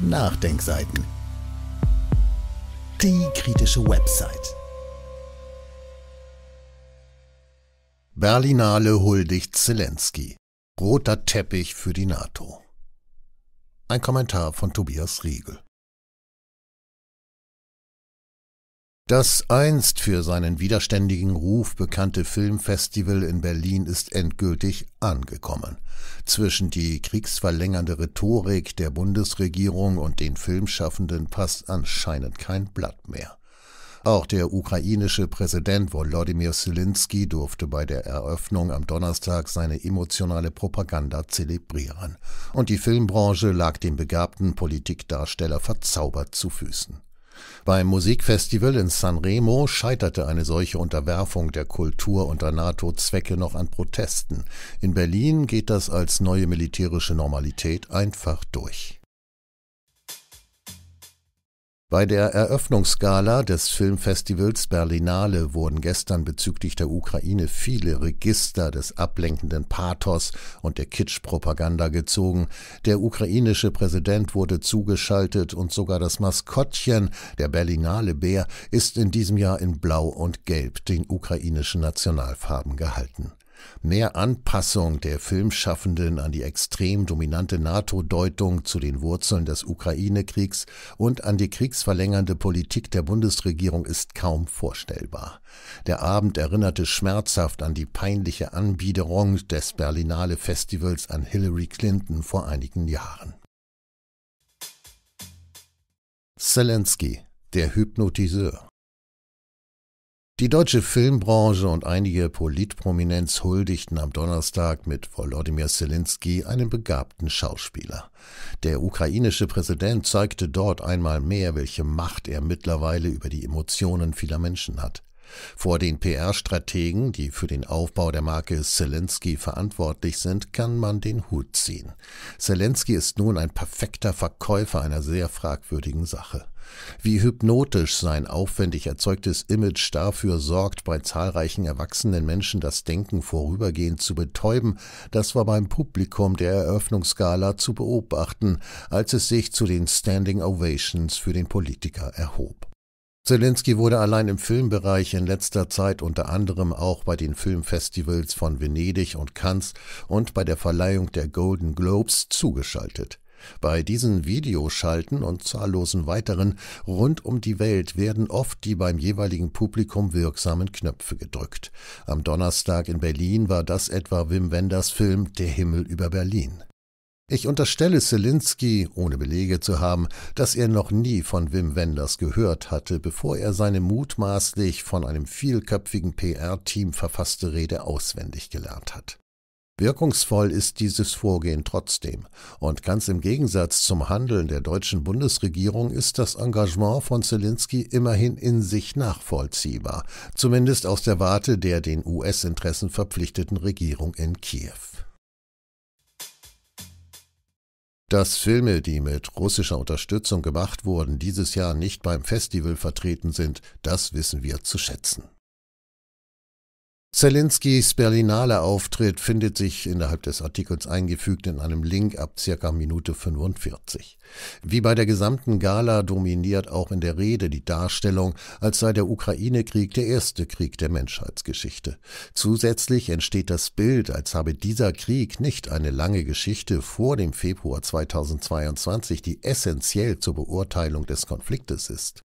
Nachdenkseiten. Die kritische Website. Berlinale huldigt Zelensky. Roter Teppich für die NATO. Ein Kommentar von Tobias Riegel. Das einst für seinen widerständigen Ruf bekannte Filmfestival in Berlin ist endgültig angekommen. Zwischen die kriegsverlängernde Rhetorik der Bundesregierung und den Filmschaffenden passt anscheinend kein Blatt mehr. Auch der ukrainische Präsident Volodymyr Zelensky durfte bei der Eröffnung am Donnerstag seine emotionale Propaganda zelebrieren. Und die Filmbranche lag dem begabten Politikdarsteller verzaubert zu Füßen. Beim Musikfestival in Sanremo scheiterte eine solche Unterwerfung der Kultur unter NATO-Zwecke noch an Protesten. In Berlin geht das als neue militärische Normalität einfach durch. Bei der Eröffnungsgala des Filmfestivals Berlinale wurden gestern bezüglich der Ukraine viele Register des ablenkenden Pathos und der Kitschpropaganda gezogen. Der ukrainische Präsident wurde zugeschaltet und sogar das Maskottchen, der Berlinale Bär, ist in diesem Jahr in Blau und Gelb, den ukrainischen Nationalfarben, gehalten mehr Anpassung der Filmschaffenden an die extrem dominante NATO-Deutung zu den Wurzeln des Ukraine-Kriegs und an die kriegsverlängernde Politik der Bundesregierung ist kaum vorstellbar. Der Abend erinnerte schmerzhaft an die peinliche Anbiederung des Berlinale Festivals an Hillary Clinton vor einigen Jahren. Zelensky, der Hypnotiseur die deutsche Filmbranche und einige Politprominenz huldigten am Donnerstag mit Volodymyr Zelensky einen begabten Schauspieler. Der ukrainische Präsident zeigte dort einmal mehr, welche Macht er mittlerweile über die Emotionen vieler Menschen hat. Vor den PR-Strategen, die für den Aufbau der Marke Zelensky verantwortlich sind, kann man den Hut ziehen. Zelensky ist nun ein perfekter Verkäufer einer sehr fragwürdigen Sache. Wie hypnotisch sein aufwendig erzeugtes Image dafür sorgt, bei zahlreichen erwachsenen Menschen das Denken vorübergehend zu betäuben, das war beim Publikum der Eröffnungsgala zu beobachten, als es sich zu den Standing Ovations für den Politiker erhob. Zelensky wurde allein im Filmbereich in letzter Zeit unter anderem auch bei den Filmfestivals von Venedig und Cannes und bei der Verleihung der Golden Globes zugeschaltet. Bei diesen Videoschalten und zahllosen weiteren rund um die Welt werden oft die beim jeweiligen Publikum wirksamen Knöpfe gedrückt. Am Donnerstag in Berlin war das etwa Wim Wenders Film Der Himmel über Berlin. Ich unterstelle Selinski, ohne Belege zu haben, dass er noch nie von Wim Wenders gehört hatte, bevor er seine mutmaßlich von einem vielköpfigen PR-Team verfasste Rede auswendig gelernt hat. Wirkungsvoll ist dieses Vorgehen trotzdem, und ganz im Gegensatz zum Handeln der deutschen Bundesregierung ist das Engagement von Zelensky immerhin in sich nachvollziehbar, zumindest aus der Warte der den US-Interessen verpflichteten Regierung in Kiew. Dass Filme, die mit russischer Unterstützung gemacht wurden, dieses Jahr nicht beim Festival vertreten sind, das wissen wir zu schätzen. Zelenskys Berlinale Auftritt findet sich innerhalb des Artikels eingefügt in einem Link ab circa Minute 45. Wie bei der gesamten Gala dominiert auch in der Rede die Darstellung, als sei der Ukraine-Krieg der erste Krieg der Menschheitsgeschichte. Zusätzlich entsteht das Bild, als habe dieser Krieg nicht eine lange Geschichte vor dem Februar 2022, die essentiell zur Beurteilung des Konfliktes ist.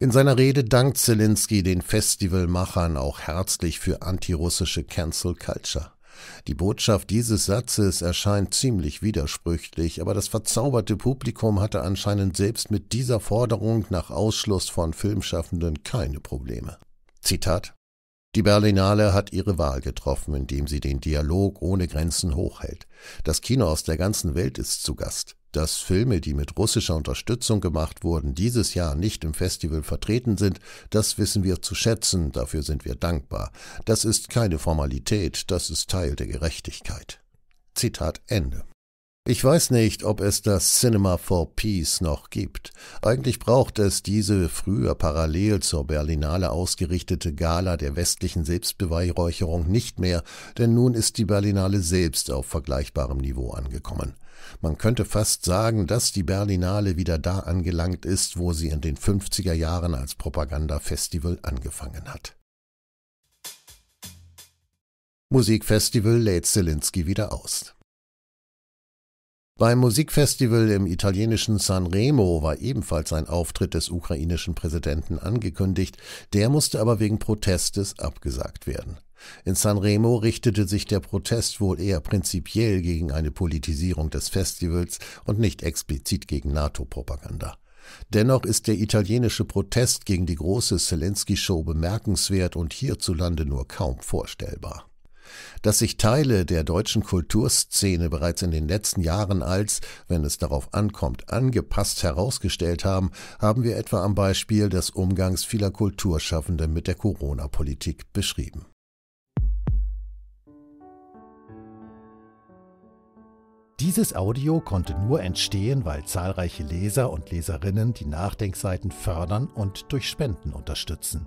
In seiner Rede dankt Zelensky den Festivalmachern auch herzlich für antirussische Cancel Culture. Die Botschaft dieses Satzes erscheint ziemlich widersprüchlich, aber das verzauberte Publikum hatte anscheinend selbst mit dieser Forderung nach Ausschluss von Filmschaffenden keine Probleme. Zitat die Berlinale hat ihre Wahl getroffen, indem sie den Dialog ohne Grenzen hochhält. Das Kino aus der ganzen Welt ist zu Gast. Dass Filme, die mit russischer Unterstützung gemacht wurden, dieses Jahr nicht im Festival vertreten sind, das wissen wir zu schätzen, dafür sind wir dankbar. Das ist keine Formalität, das ist Teil der Gerechtigkeit. Zitat Ende. Ich weiß nicht, ob es das Cinema for Peace noch gibt. Eigentlich braucht es diese früher parallel zur Berlinale ausgerichtete Gala der westlichen Selbstbeweihräucherung nicht mehr, denn nun ist die Berlinale selbst auf vergleichbarem Niveau angekommen. Man könnte fast sagen, dass die Berlinale wieder da angelangt ist, wo sie in den 50er Jahren als Propagandafestival angefangen hat. Musikfestival lädt Zelinski wieder aus. Beim Musikfestival im italienischen Sanremo war ebenfalls ein Auftritt des ukrainischen Präsidenten angekündigt, der musste aber wegen Protestes abgesagt werden. In Sanremo richtete sich der Protest wohl eher prinzipiell gegen eine Politisierung des Festivals und nicht explizit gegen NATO-Propaganda. Dennoch ist der italienische Protest gegen die große Zelensky-Show bemerkenswert und hierzulande nur kaum vorstellbar dass sich Teile der deutschen Kulturszene bereits in den letzten Jahren als, wenn es darauf ankommt, angepasst herausgestellt haben, haben wir etwa am Beispiel des Umgangs vieler Kulturschaffende mit der Corona-Politik beschrieben. Dieses Audio konnte nur entstehen, weil zahlreiche Leser und Leserinnen die Nachdenkseiten fördern und durch Spenden unterstützen.